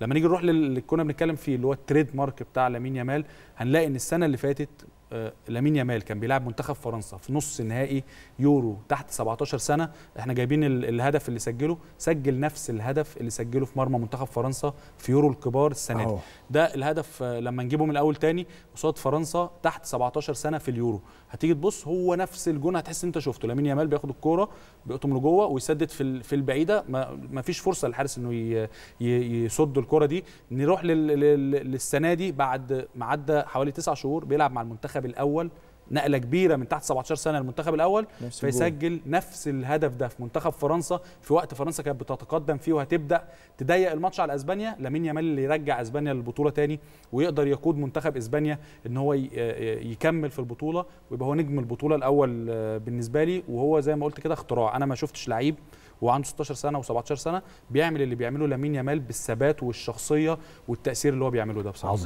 لما نيجي نروح للي كنا بنتكلم فيه اللي هو التريد مارك بتاع لامين يامال هنلاقي ان السنه اللي فاتت آه، لامين يامال كان بيلعب منتخب فرنسا في نص نهائي يورو تحت 17 سنه احنا جايبين الهدف اللي سجله سجل نفس الهدف اللي سجله في مرمى منتخب فرنسا في يورو الكبار السنه دي ده الهدف آه، لما نجيبه من الاول تاني قصاد فرنسا تحت 17 سنه في اليورو هتيجي تبص هو نفس الجون هتحس انت شفته لامين يامال بياخد الكوره بيقطم لجوه ويسدد في في البعيده ما فيش فرصه للحارس انه يصد الكوره دي نروح للسنه دي بعد ما عدى حوالي 9 شهور بيلعب مع المنتخب المنتخب الاول نقله كبيره من تحت 17 سنه للمنتخب الاول نفس فيسجل نفس الهدف ده في منتخب فرنسا في وقت فرنسا كانت بتتقدم فيه وهتبدا تضيق الماتش على اسبانيا لامين يامال اللي يرجع اسبانيا للبطوله تاني ويقدر يقود منتخب اسبانيا ان هو يكمل في البطوله ويبقى هو نجم البطوله الاول آه، بالنسبه لي وهو زي ما قلت كده اختراع انا ما شفتش لعيب وعنده 16 سنه و17 سنه بيعمل اللي بيعمله لامين يامال بالثبات والشخصيه والتاثير اللي هو بيعمله ده بصراحه عظيم